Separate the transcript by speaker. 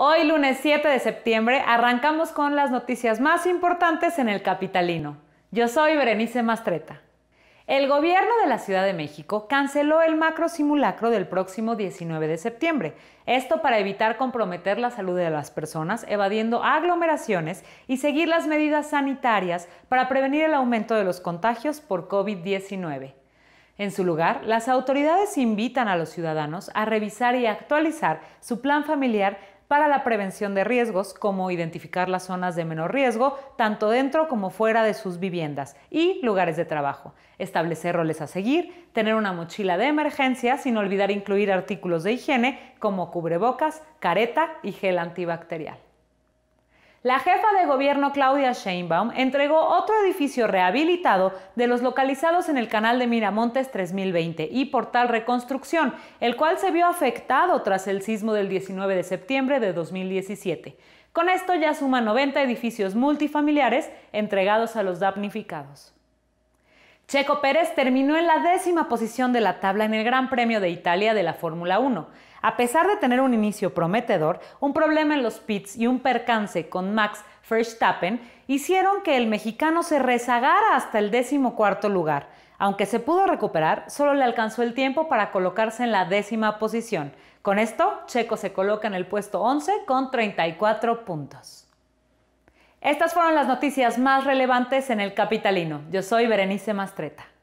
Speaker 1: Hoy lunes 7 de septiembre arrancamos con las noticias más importantes en el Capitalino. Yo soy Berenice Mastreta. El gobierno de la Ciudad de México canceló el macro simulacro del próximo 19 de septiembre, esto para evitar comprometer la salud de las personas, evadiendo aglomeraciones y seguir las medidas sanitarias para prevenir el aumento de los contagios por COVID-19. En su lugar, las autoridades invitan a los ciudadanos a revisar y actualizar su plan familiar para la prevención de riesgos, como identificar las zonas de menor riesgo, tanto dentro como fuera de sus viviendas y lugares de trabajo, establecer roles a seguir, tener una mochila de emergencia, sin olvidar incluir artículos de higiene como cubrebocas, careta y gel antibacterial. La jefa de gobierno Claudia Sheinbaum entregó otro edificio rehabilitado de los localizados en el canal de Miramontes 3020 y Portal Reconstrucción, el cual se vio afectado tras el sismo del 19 de septiembre de 2017. Con esto ya suma 90 edificios multifamiliares entregados a los damnificados. Checo Pérez terminó en la décima posición de la tabla en el Gran Premio de Italia de la Fórmula 1. A pesar de tener un inicio prometedor, un problema en los pits y un percance con Max Verstappen hicieron que el mexicano se rezagara hasta el décimo cuarto lugar. Aunque se pudo recuperar, solo le alcanzó el tiempo para colocarse en la décima posición. Con esto, Checo se coloca en el puesto 11 con 34 puntos. Estas fueron las noticias más relevantes en el Capitalino. Yo soy Berenice Mastreta.